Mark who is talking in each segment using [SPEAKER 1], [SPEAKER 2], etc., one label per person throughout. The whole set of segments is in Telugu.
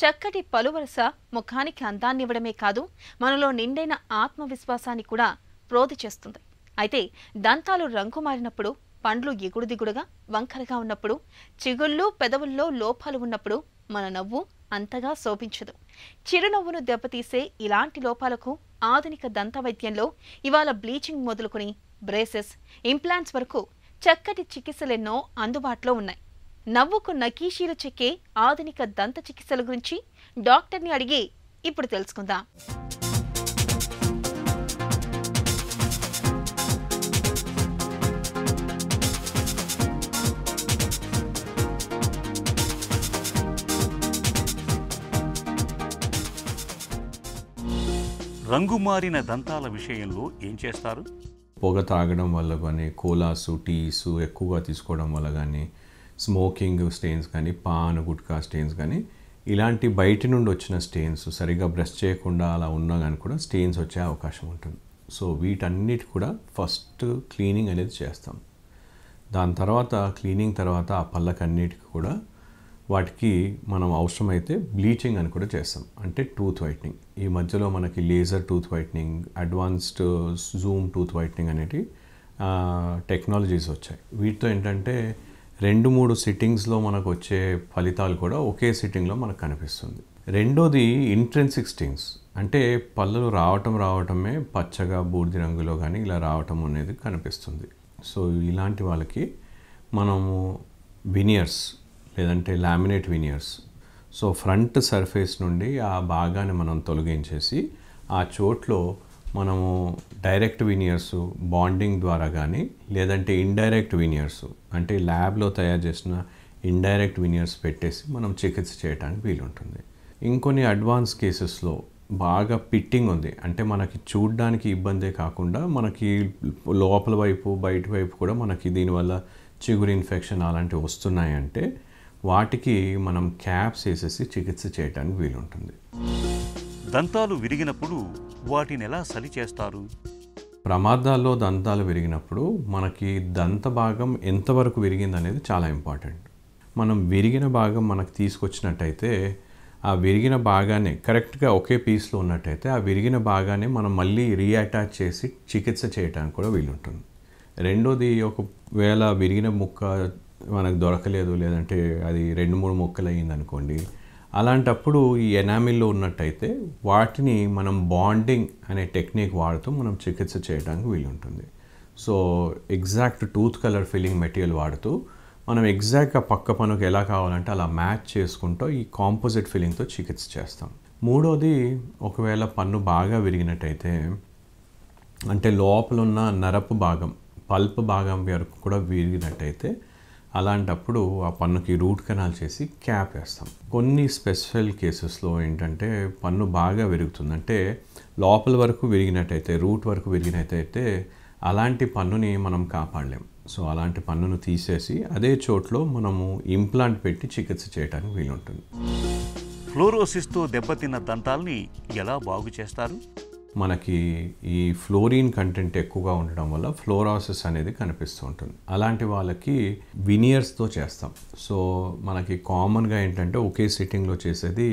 [SPEAKER 1] చక్కటి పలువరస ముఖానికి అందాన్నివ్వడమే కాదు మనలో నిండైన ఆత్మవిశ్వాసాన్ని కూడా ప్రోధి చేస్తుంది అయితే దంతాలు రంగు మారినప్పుడు పండ్లు ఎగుడు దిగుడుగా వంకరగా ఉన్నప్పుడు చిగుళ్ళు పెదవుల్లో లోపాలు ఉన్నప్పుడు మన నవ్వు అంతగా శోభించదు చిరునవ్వును దెబ్బతీసే ఇలాంటి లోపాలకు ఆధునిక దంత వైద్యంలో ఇవాళ బ్లీచింగ్ మొదలుకొని బ్రేసెస్ ఇంప్లాంట్స్ వరకు చక్కటి చికిత్సలెన్నో అందుబాటులో ఉన్నాయి నవ్వుకు నకీషీలు చెక్కే ఆధునిక దంత చికిత్సల గురించి డాక్టర్ని అడిగి ఇప్పుడు తెలుసుకుందాం రంగు మారిన దంతాల విషయంలో ఏం చేస్తారు
[SPEAKER 2] పొగ తాగడం వల్ల కానీ కోలాసు టీసు ఎక్కువగా తీసుకోవడం వల్ల కానీ స్మోకింగ్ స్టెయిన్స్ కానీ పాన్ గుట్కా స్టెయిన్స్ కానీ ఇలాంటి బయటి నుండి వచ్చిన స్టెయిన్స్ సరిగా బ్రష్ చేయకుండా అలా ఉన్నా కానీ కూడా స్టెయిన్స్ వచ్చే అవకాశం ఉంటుంది సో వీటన్నిటి కూడా ఫస్ట్ క్లీనింగ్ అనేది చేస్తాం దాని తర్వాత క్లీనింగ్ తర్వాత ఆ పళ్ళకన్నిటికి కూడా వాటికి మనం అవసరమైతే బ్లీచింగ్ అని కూడా చేస్తాం అంటే టూత్ వైట్నింగ్ ఈ మధ్యలో మనకి laser tooth whitening advanced zoom tooth whitening అనేటి టెక్నాలజీస్ వచ్చాయి వీటితో ఏంటంటే రెండు మూడు సిట్టింగ్స్లో మనకు వచ్చే ఫలితాలు కూడా ఒకే సిట్టింగ్లో మనకు కనిపిస్తుంది రెండోది ఇంట్రెన్సిక్ స్టింగ్స్ అంటే పళ్ళు రావటం రావటమే పచ్చగా బూర్ది రంగులో కానీ ఇలా రావటం అనేది కనిపిస్తుంది సో ఇలాంటి వాళ్ళకి మనము వినియర్స్ లేదంటే laminate veneers so front surface నుండి ఆ భాగాన్ని మనం తొలగించేసి ఆ చోట్లో మనము డైరెక్ట్ వినియర్స్ బాండింగ్ ద్వారా కానీ లేదంటే ఇండైరెక్ట్ వినియర్స్ అంటే ల్యాబ్లో తయారు చేసిన ఇండైరెక్ట్ వినియర్స్ పెట్టేసి మనం చికిత్స చేయడానికి వీలుంటుంది ఇంకొన్ని అడ్వాన్స్ కేసెస్లో బాగా పిట్టింగ్ ఉంది అంటే మనకి చూడడానికి ఇబ్బందే కాకుండా మనకి లోపల వైపు బయట వైపు కూడా మనకి దీనివల్ల చిగురు ఇన్ఫెక్షన్ అలాంటివి వస్తున్నాయంటే వాటికి మనం క్యాప్స్ వేసేసి చికిత్స చేయడానికి వీలుంటుంది
[SPEAKER 1] దంతాలు విరిగినప్పుడు వాటిని ఎలా సరి చేస్తారు
[SPEAKER 2] ప్రమాదాల్లో దంతాలు విరిగినప్పుడు మనకి దంత భాగం ఎంతవరకు విరిగింది అనేది చాలా ఇంపార్టెంట్ మనం విరిగిన భాగం మనకు తీసుకొచ్చినట్టయితే ఆ విరిగిన భాగాన్ని కరెక్ట్గా ఒకే పీస్లో ఉన్నట్టయితే ఆ విరిగిన భాగాన్ని మనం మళ్ళీ రీఅటాచ్ చేసి చికిత్స చేయడానికి కూడా వీలుంటుంది రెండోది ఒకవేళ విరిగిన ముక్క మనకు దొరకలేదు లేదంటే అది రెండు మూడు ముక్కలు అనుకోండి అలాంటప్పుడు ఈ ఎనామిల్లో ఉన్నట్టయితే వాటిని మనం బాండింగ్ అనే టెక్నిక్ వాడుతూ మనం చికిత్స చేయడానికి వీలు ఉంటుంది so exact tooth colour filling material వాడుతూ మనం ఎగ్జాక్ట్గా పక్క పనుకు ఎలా కావాలంటే అలా మ్యాచ్ చేసుకుంటూ ఈ కాంపోజిట్ ఫిల్లింగ్తో చికిత్స చేస్తాం మూడోది ఒకవేళ పన్ను బాగా విరిగినట్టయితే అంటే లోపల ఉన్న నరపు భాగం పల్ప్ భాగం వరకు కూడా విరిగినట్టయితే అలాంటప్పుడు ఆ పన్నుకి రూట్ కెనాల్ చేసి క్యాప్ వేస్తాం కొన్ని స్పెషల్ కేసెస్లో ఏంటంటే పన్ను బాగా విరుగుతుంది అంటే లోపల వరకు విరిగినట్టయితే రూట్ వరకు విరిగినట్టయితే అలాంటి పన్నుని మనం కాపాడలేం సో అలాంటి పన్నును తీసేసి అదే చోట్లో మనము ఇంప్లాంట్ పెట్టి చికిత్స చేయడానికి వీలుంటుంది
[SPEAKER 1] ఫ్లోరోసిస్తో దెబ్బతిన్న దంతాల్ని ఎలా బాగు చేస్తారు
[SPEAKER 2] మనకి ఈ ఫ్లోరిన్ కంటెంట్ ఎక్కువగా ఉండడం వల్ల ఫ్లోరాసిస్ అనేది కనిపిస్తూ ఉంటుంది అలాంటి వాళ్ళకి వినియర్స్తో చేస్తాం సో మనకి కామన్గా ఏంటంటే ఒకే సిట్టింగ్లో చేసేది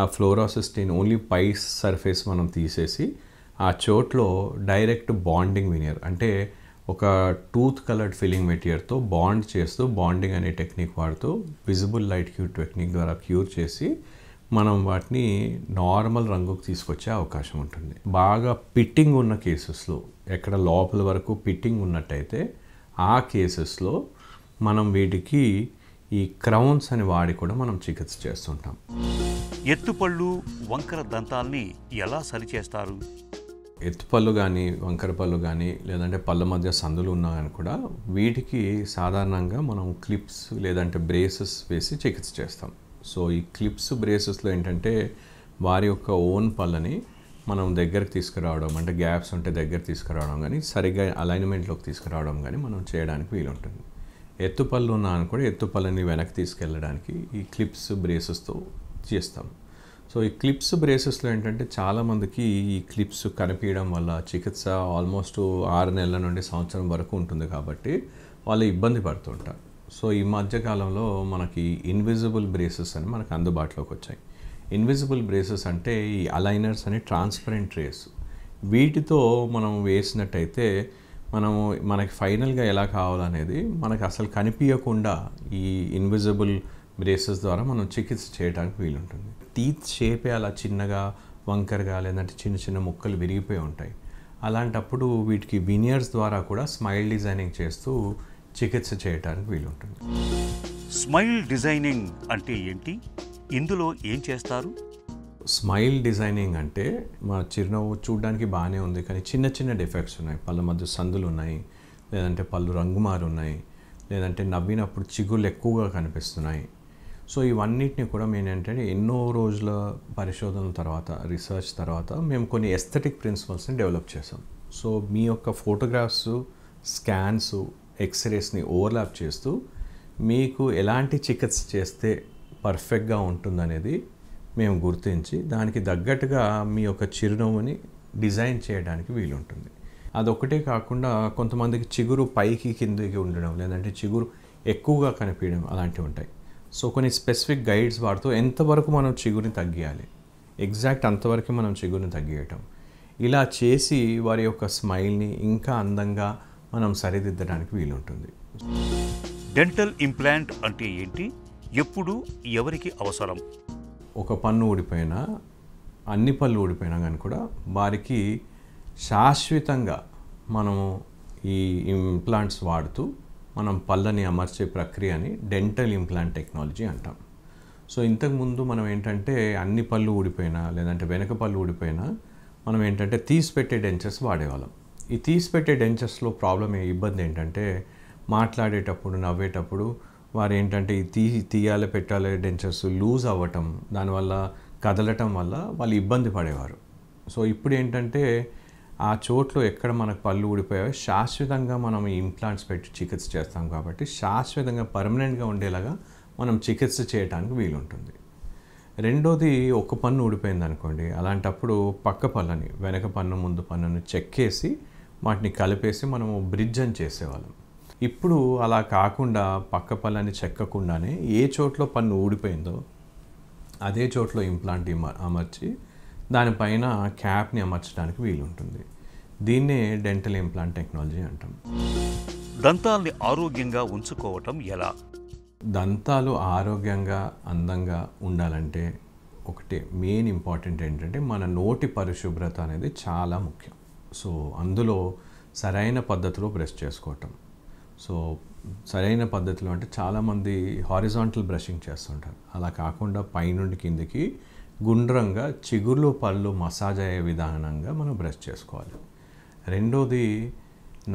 [SPEAKER 2] ఆ ఫ్లోరాసిస్టీన్ ఓన్లీ పై సర్ఫేస్ మనం తీసేసి ఆ చోట్లో డైరెక్ట్ బాండింగ్ వినియర్ అంటే ఒక టూత్ కలర్డ్ ఫిల్లింగ్ మెటీరియల్తో బాండ్ చేస్తూ బాండింగ్ అనే టెక్నిక్ వాడుతూ విజిబుల్ లైట్ క్యూర్ టెక్నిక్ ద్వారా క్యూర్ చేసి మనం వాటిని నార్మల్ రంగుకు తీసుకొచ్చే అవకాశం ఉంటుంది బాగా పిట్టింగ్ ఉన్న కేసెస్లో ఎక్కడ లోపల వరకు పిట్టింగ్ ఉన్నట్టయితే ఆ కేసెస్లో మనం వీటికి ఈ క్రౌన్స్ అని వాడి కూడా మనం చికిత్స చేస్తుంటాం
[SPEAKER 1] ఎత్తుపళ్ళు వంకర దంతాల్ని ఎలా సరిచేస్తారు
[SPEAKER 2] ఎత్తుపళ్ళు కానీ వంకర పళ్ళు కానీ లేదంటే పళ్ళ మధ్య సందులు ఉన్నా కానీ కూడా వీటికి సాధారణంగా మనం క్లిప్స్ లేదంటే బ్రేసెస్ వేసి చికిత్స చేస్తాం సో ఈ క్లిప్స్ బ్రేసెస్లో ఏంటంటే వారి యొక్క ఓన్ పళ్ళని మనం దగ్గరకు తీసుకురావడం అంటే గ్యాప్స్ ఉంటే దగ్గర తీసుకురావడం కానీ సరిగ్గా అలైన్మెంట్లోకి తీసుకురావడం కానీ మనం చేయడానికి వీలుంటుంది ఎత్తు పళ్ళు ఉన్నా కూడా ఎత్తు పళ్ళని వెనక్కి తీసుకెళ్ళడానికి ఈ క్లిప్స్ బ్రేసెస్తో చేస్తాం సో ఈ క్లిప్స్ బ్రేసెస్లో ఏంటంటే చాలామందికి ఈ క్లిప్స్ కనిపించడం వల్ల చికిత్స ఆల్మోస్ట్ ఆరు నెలల నుండి సంవత్సరం వరకు ఉంటుంది కాబట్టి వాళ్ళు ఇబ్బంది పడుతుంటారు సో ఈ మధ్యకాలంలో మనకి ఇన్విజిబుల్ బ్రేసెస్ అని మనకు అందుబాటులోకి వచ్చాయి ఇన్విజిబుల్ బ్రేసెస్ అంటే ఈ అలైనర్స్ అని ట్రాన్స్పరెంట్ రేస్ వీటితో మనం వేసినట్టయితే మనము మనకి ఫైనల్గా ఎలా కావాలనేది మనకు అసలు కనిపించకుండా ఈ ఇన్విజిబుల్ బ్రేసెస్ ద్వారా మనం చికిత్స చేయడానికి వీలుంటుంది టీత్ షేపే అలా చిన్నగా వంకరగా లేదంటే చిన్న చిన్న ముక్కలు విరిగిపోయి ఉంటాయి అలాంటప్పుడు వీటికి వినియర్స్ ద్వారా కూడా స్మైల్ డిజైనింగ్ చేస్తూ చికిత్స చేయడానికి వీలుంటుంది
[SPEAKER 1] స్మైల్ డిజైనింగ్ అంటే ఏంటి ఇందులో ఏం చేస్తారు
[SPEAKER 2] స్మైల్ డిజైనింగ్ అంటే మా చిరునవ్వు చూడడానికి బాగానే ఉంది కానీ చిన్న చిన్న డిఫెక్ట్స్ ఉన్నాయి పళ్ళ మధ్య సందులు ఉన్నాయి లేదంటే పళ్ళు రంగుమారు ఉన్నాయి లేదంటే నవ్వినప్పుడు చిగుళ్ళు ఎక్కువగా కనిపిస్తున్నాయి సో ఇవన్నిటిని కూడా మేము ఏంటంటే ఎన్నో రోజుల పరిశోధనల తర్వాత రీసెర్చ్ తర్వాత మేము కొన్ని ఎస్థెటిక్ ప్రిన్సిపల్స్ని డెవలప్ చేసాం సో మీ యొక్క ఫోటోగ్రాఫ్స్ స్కాన్స్ ఎక్స్రేస్ని ఓవర్లాప్ చేస్తూ మీకు ఎలాంటి చికిత్స చేస్తే పర్ఫెక్ట్గా ఉంటుందనేది మేము గుర్తించి దానికి తగ్గట్టుగా మీ యొక్క చిరునవ్వుని డిజైన్ చేయడానికి వీలుంటుంది అదొకటే కాకుండా కొంతమందికి చిగురు పైకి కిందకి ఉండడం లేదంటే చిగురు ఎక్కువగా కనిపించడం అలాంటివి ఉంటాయి సో కొన్ని స్పెసిఫిక్ గైడ్స్ వాడుతూ ఎంతవరకు మనం చిగురిని తగ్గియాలి ఎగ్జాక్ట్ అంతవరకు మనం చిగురిని తగ్గియటం ఇలా చేసి వారి యొక్క స్మైల్ని ఇంకా అందంగా మనం సరిదిద్దడానికి వీలుంటుంది
[SPEAKER 1] డెంటల్ ఇంప్లాంట్ అంటే ఏంటి ఎప్పుడు ఎవరికి అవసరం ఒక
[SPEAKER 2] పన్ను ఊడిపోయినా అన్ని పళ్ళు ఊడిపోయినా కానీ కూడా వారికి శాశ్వతంగా మనము ఈ ఇంప్లాంట్స్ వాడుతూ మనం పళ్ళని అమర్చే ప్రక్రియని డెంటల్ ఇంప్లాంట్ టెక్నాలజీ అంటాం సో ఇంతకుముందు మనం ఏంటంటే అన్ని పళ్ళు ఊడిపోయినా లేదంటే వెనక పళ్ళు ఊడిపోయినా మనం ఏంటంటే తీసిపెట్టే డెంచర్స్ వాడేవాళ్ళం ఈ తీసిపెట్టే డెంచర్స్లో ప్రాబ్లం ఇబ్బంది ఏంటంటే మాట్లాడేటప్పుడు నవ్వేటప్పుడు వారు ఏంటంటే తీ తీయాలి పెట్టాలి డెంచర్స్ లూజ్ అవ్వటం దానివల్ల కదలటం వల్ల వాళ్ళు ఇబ్బంది పడేవారు సో ఇప్పుడు ఏంటంటే ఆ చోట్లో ఎక్కడ మనకు పళ్ళు ఊడిపోయాయో శాశ్వతంగా మనం ఇంప్లాంట్స్ పెట్టి చికిత్స చేస్తాం కాబట్టి శాశ్వతంగా పర్మనెంట్గా ఉండేలాగా మనం చికిత్స చేయడానికి వీలుంటుంది రెండోది ఒక పన్ను ఊడిపోయింది అనుకోండి అలాంటప్పుడు పక్క పళ్ళని వెనక పన్ను ముందు పన్నును చెక్కేసి వాటిని కలిపేసి మనము బ్రిడ్జ్ అని చేసేవాళ్ళం ఇప్పుడు అలా కాకుండా పక్క పళ్ళని చెక్కకుండానే ఏ చోట్లో పన్ను ఊడిపోయిందో అదే చోట్లో ఇంప్లాంట్ అమర్చి దానిపైన క్యాప్ని అమర్చడానికి వీలుంటుంది దీన్నే డెంటల్ ఇంప్లాంట్ టెక్నాలజీ అంటాం
[SPEAKER 1] దంతాన్ని ఆరోగ్యంగా ఉంచుకోవటం
[SPEAKER 2] ఎలా దంతాలు ఆరోగ్యంగా అందంగా ఉండాలంటే ఒకటి మెయిన్ ఇంపార్టెంట్ ఏంటంటే మన నోటి పరిశుభ్రత అనేది చాలా ముఖ్యం సో అందులో సరైన పద్ధతిలో బ్రష్ చేసుకోవటం సో సరైన పద్ధతిలో అంటే చాలామంది హారిజాంటల్ బ్రషింగ్ చేస్తుంటారు అలా కాకుండా పైనుండి కిందికి గుండ్రంగా చిగుర్లు పళ్ళు మసాజ్ అయ్యే విధానంగా మనం బ్రష్ చేసుకోవాలి రెండోది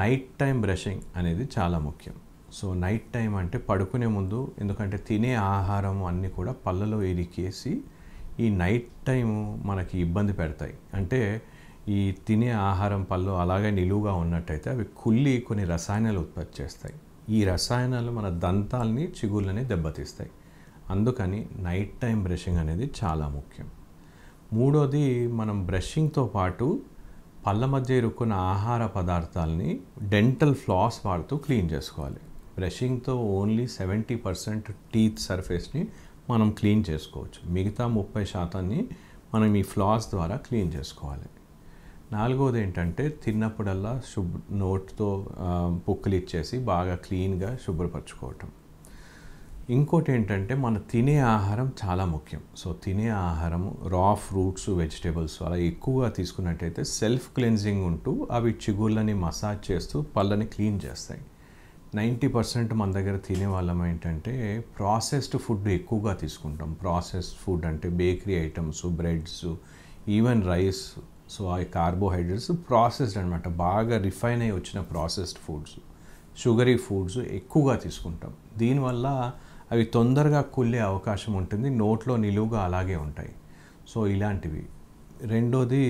[SPEAKER 2] నైట్ టైం బ్రషింగ్ అనేది చాలా ముఖ్యం సో నైట్ టైం అంటే పడుకునే ముందు ఎందుకంటే తినే ఆహారం అన్నీ కూడా పళ్ళలో ఇరికేసి ఈ నైట్ టైము మనకి ఇబ్బంది పెడతాయి అంటే ఈ తినే ఆహారం పళ్ళు అలాగే నిలువుగా ఉన్నట్టయితే అవి కుళ్ళి కొన్ని రసాయనాలు ఉత్పత్తి చేస్తాయి ఈ రసాయనాలు మన దంతాల్ని చిగుళ్ళని దెబ్బతీస్తాయి అందుకని నైట్ టైం బ్రషింగ్ అనేది చాలా ముఖ్యం మూడోది మనం బ్రషింగ్తో పాటు పళ్ళ మధ్య ఇరుక్కున్న ఆహార పదార్థాలని డెంటల్ ఫ్లాస్ వాడుతూ క్లీన్ చేసుకోవాలి బ్రషింగ్తో ఓన్లీ సెవెంటీ పర్సెంట్ టీత్ సర్ఫేస్ని మనం క్లీన్ చేసుకోవచ్చు మిగతా ముప్పై శాతాన్ని మనం ఈ ఫ్లాస్ ద్వారా క్లీన్ చేసుకోవాలి నాలుగోది ఏంటంటే తిన్నప్పుడల్లా శుభ్ర నోట్తో పుక్కలు ఇచ్చేసి బాగా క్లీన్గా శుభ్రపరచుకోవటం ఇంకోటి ఏంటంటే మన తినే ఆహారం చాలా ముఖ్యం సో తినే ఆహారం రా ఫ్రూట్స్ వెజిటేబుల్స్ అలా ఎక్కువగా తీసుకున్నట్టయితే సెల్ఫ్ క్లెన్జింగ్ ఉంటూ అవి చిగుళ్ళని మసాజ్ చేస్తూ పళ్ళని క్లీన్ చేస్తాయి నైంటీ పర్సెంట్ మన దగ్గర తినే వాళ్ళం ఏంటంటే ప్రాసెస్డ్ ఫుడ్ ఎక్కువగా తీసుకుంటాం ప్రాసెస్డ్ ఫుడ్ అంటే bakery items breads even rice so ఆ కార్బోహైడ్రేట్స్ ప్రాసెస్డ్ అనమాట బాగా రిఫైన్ అయ్యి వచ్చిన ప్రాసెస్డ్ ఫుడ్స్ షుగరీ ఫుడ్స్ ఎక్కువగా తీసుకుంటాం దీనివల్ల అవి తొందరగా కుళ్ళే అవకాశం ఉంటుంది నోట్లో నిలువుగా అలాగే ఉంటాయి సో ఇలాంటివి రెండోది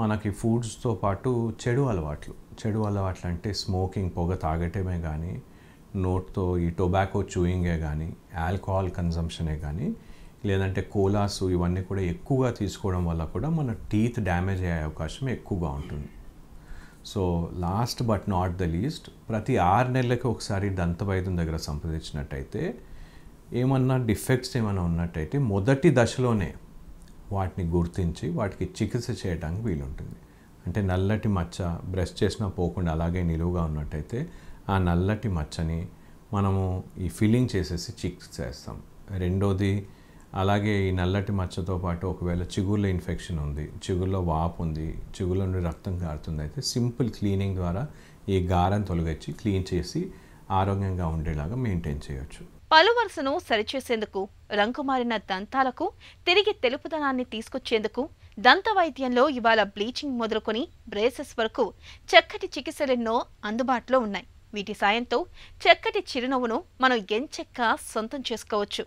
[SPEAKER 2] మనకి ఫుడ్స్తో పాటు చెడు అలవాట్లు చెడు అలవాట్లు అంటే స్మోకింగ్ పొగ తాగటమే కానీ నోట్తో ఈ టొబాకో చూయింగే కానీ ఆల్కహాల్ కన్జంప్షనే కానీ లేదంటే కోలాసు ఇవన్నీ కూడా ఎక్కువగా తీసుకోవడం వల్ల కూడా మన టీత్ డ్యామేజ్ అయ్యే అవకాశం ఎక్కువగా ఉంటుంది so last but not the least ప్రతి ఆరు నెలలకి ఒకసారి దంత వైద్యం దగ్గర సంప్రదించినట్టయితే ఏమన్నా డిఫెక్ట్స్ ఏమైనా ఉన్నట్టయితే మొదటి దశలోనే వాటిని గుర్తించి వాటికి చికిత్స చేయడానికి వీలుంటుంది అంటే నల్లటి మచ్చ బ్రష్ చేసినా పోకుండా అలాగే నిలువుగా ఉన్నట్టయితే ఆ నల్లటి మచ్చని మనము ఈ ఫిల్లింగ్ చేసేసి చికిత్స చేస్తాం రెండోది అలాగే ఈ నల్లటి మచ్చతో పాటు ఒకవేళ చిగుళ్ళ ఇన్ఫెక్షన్ ఉంది చిగుల్లో వాపు ఉంది చిగుళ్ళ నుండి రక్తం కారుతుంది అయితే సింపుల్ క్లీనింగ్ ద్వారా ఈ గారం తొలగించి క్లీన్ చేసి ఆరోగ్యంగా ఉండేలాగా మెయింటైన్ చేయొచ్చు
[SPEAKER 1] పలు వరుసను సరిచేసేందుకు మారిన దంతాలకు తిరిగి తెలుపుదనాన్ని తీసుకొచ్చేందుకు దంత వైద్యంలో ఇవాళ బ్లీచింగ్ మొదలుకొని బ్రేసెస్ వరకు చక్కటి చికిత్సలెన్నో అందుబాటులో ఉన్నాయి వీటి సాయంతో చక్కటి చిరునవ్వును మనం ఎంచెక్క సొంతం చేసుకోవచ్చు